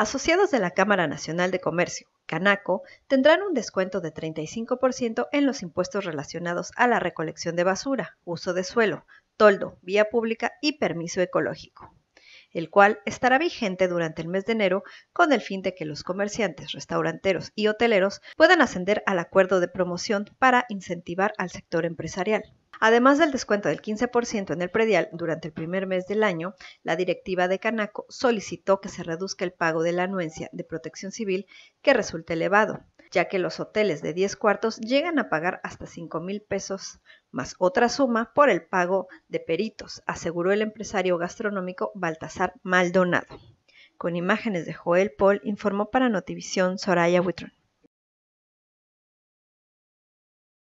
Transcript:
Asociados de la Cámara Nacional de Comercio, Canaco, tendrán un descuento de 35% en los impuestos relacionados a la recolección de basura, uso de suelo, toldo, vía pública y permiso ecológico, el cual estará vigente durante el mes de enero con el fin de que los comerciantes, restauranteros y hoteleros puedan ascender al acuerdo de promoción para incentivar al sector empresarial. Además del descuento del 15% en el predial durante el primer mes del año, la directiva de Canaco solicitó que se reduzca el pago de la anuencia de protección civil que resulte elevado, ya que los hoteles de 10 cuartos llegan a pagar hasta 5 mil pesos más otra suma por el pago de peritos, aseguró el empresario gastronómico Baltasar Maldonado. Con imágenes de Joel Paul, informó para Notivisión Soraya Witron.